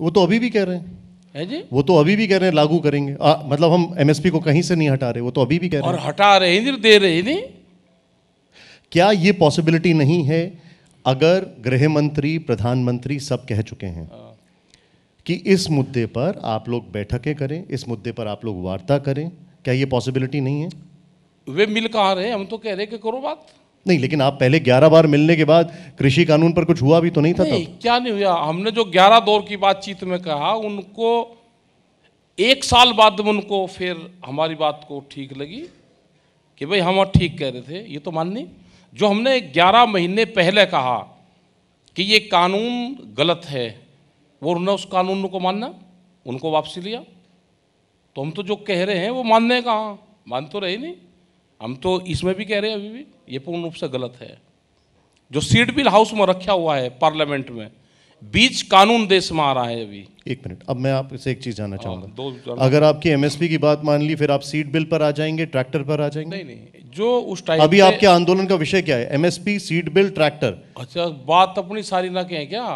वो तो अभी भी कह रहे हैं है जी वो तो अभी भी कह रहे हैं लागू करेंगे आ, मतलब हम एमएसपी को कहीं से नहीं हटा रहे वो तो अभी भी कह रहे हैं और हटा रहे नहीं दे रहे नहीं क्या ये पॉसिबिलिटी नहीं है अगर गृह मंत्री प्रधानमंत्री सब कह चुके हैं हाँ। कि इस मुद्दे पर आप लोग बैठकें करें इस मुद्दे पर आप लोग वार्ता करें क्या ये पॉसिबिलिटी नहीं है वे मिल कहा रहे हम तो कह रहे कि करो बात नहीं लेकिन आप पहले 11 बार मिलने के बाद कृषि कानून पर कुछ हुआ भी तो नहीं था नहीं, तब? क्या नहीं हुआ हमने जो 11 दौर की बातचीत में कहा उनको एक साल बाद में उनको फिर हमारी बात को ठीक लगी कि भाई हम ठीक कह रहे थे ये तो माननी जो हमने 11 महीने पहले कहा कि ये कानून गलत है वो उन्होंने उस कानून को मानना उनको वापसी लिया तो हम तो जो कह रहे हैं वो मानने कहाँ मान तो रहे नहीं हम तो इसमें भी कह रहे हैं अभी भी ये पूर्ण रूप से गलत है जो सीट बिल हाउस में रखा हुआ है पार्लियामेंट में बीच कानून देश में आ रहा है अभी एक मिनट अब मैं आपसे एक चीज जानना हाँ, चाहूंगा दो अगर आपकी एमएसपी की बात मान ली फिर आप सीट बिल पर आ जाएंगे ट्रैक्टर पर आ जाएंगे नहीं नहीं जो उस टाइम अभी आपके आंदोलन का विषय क्या है एमएसपी सीट बिल ट्रैक्टर अच्छा बात अपनी सारी ना कहें क्या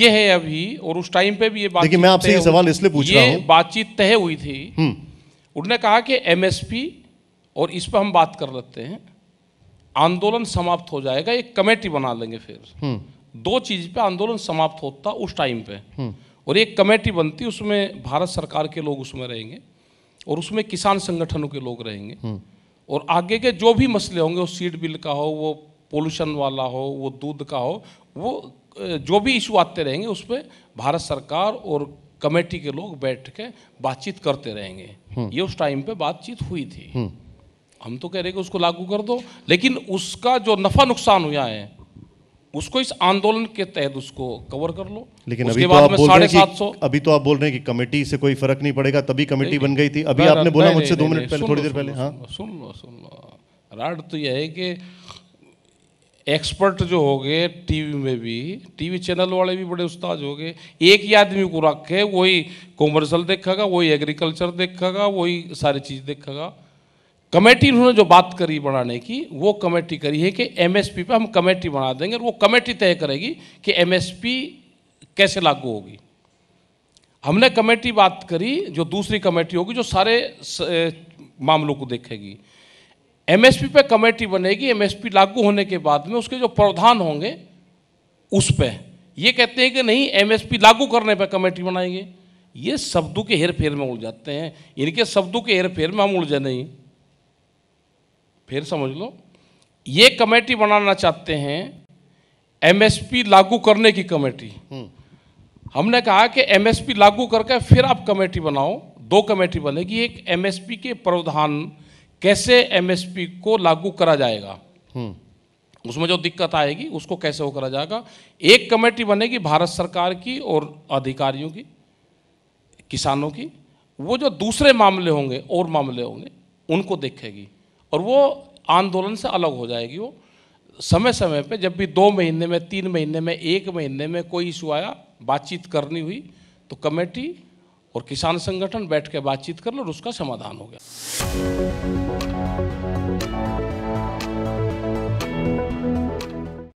ये है अभी और उस टाइम पे भी ये बात मैं आपसे सवाल इसलिए पूछ रहा हूँ बातचीत तय हुई थी हम्म। उन्होंने कहा कि एमएसपी और इस पर हम बात कर लेते हैं आंदोलन समाप्त हो जाएगा एक कमेटी बना लेंगे फिर हम्म। दो चीज पे आंदोलन समाप्त होता उस टाइम पे हम्म। और एक कमेटी बनती उसमें भारत सरकार के लोग उसमें रहेंगे और उसमें किसान संगठनों के लोग रहेंगे हम्म। और आगे के जो भी मसले होंगे वो सीड बिल का हो वो पोल्यूशन वाला हो वो दूध का हो वो जो भी इशू आते रहेंगे उस पर भारत सरकार और कमेटी के लोग बैठ के बातचीत करते रहेंगे ये उस टाइम पे बातचीत हुई थी हम तो कह रहे कि उसको लागू कर दो लेकिन उसका जो नफा नुकसान हुआ है उसको इस आंदोलन के तहत उसको कवर कर लो लेकिन अभी तो आप बोल रहे अभी तो आप बोल रहे हैं कि कमेटी से कोई फर्क नहीं पड़ेगा तभी कमेटी बन गई थी अभी आपने बोला मुझसे दो मिनट पहले थोड़ी देर पहले हाँ सुन लो सुन लो राड तो यह है कि एक्सपर्ट जो हो गए टीवी में भी टीवी चैनल वाले भी बड़े उस्ताद हो गए एक ही आदमी को रखे वही कॉमर्शल देखेगा वही एग्रीकल्चर देखेगा वही सारी चीज़ देखेगा कमेटी उन्होंने जो बात करी बनाने की वो कमेटी करी है कि एमएसपी पे हम कमेटी बना देंगे और वो कमेटी तय करेगी कि एमएसपी कैसे लागू होगी हमने कमेटी बात करी जो दूसरी कमेटी होगी जो सारे मामलों को देखेगी एमएसपी पे कमेटी बनेगी एमएसपी लागू होने के बाद में उसके जो प्रावधान होंगे उस पर ये कहते हैं कि नहीं एमएसपी लागू करने पर कमेटी बनाएंगे ये शब्दों के हेर फेर में उड़ जाते हैं इनके शब्दों के हेर फेर में हम उड़ जाए नहीं फिर समझ लो ये कमेटी बनाना चाहते हैं एमएसपी लागू करने की कमेटी हम्म। हमने कहा कि एमएसपी लागू करके फिर आप कमेटी बनाओ दो कमेटी बनेगी एक एमएसपी के प्रावधान कैसे एमएसपी को लागू करा जाएगा हम्म। उसमें जो दिक्कत आएगी उसको कैसे वो करा जाएगा एक कमेटी बनेगी भारत सरकार की और अधिकारियों की किसानों की वो जो दूसरे मामले होंगे और मामले होंगे उनको देखेगी और वो आंदोलन से अलग हो जाएगी वो समय समय पे जब भी दो महीने में तीन महीने में एक महीने में कोई इशू आया बातचीत करनी हुई तो कमेटी और किसान संगठन बैठ के बातचीत कर लो और उसका समाधान हो गया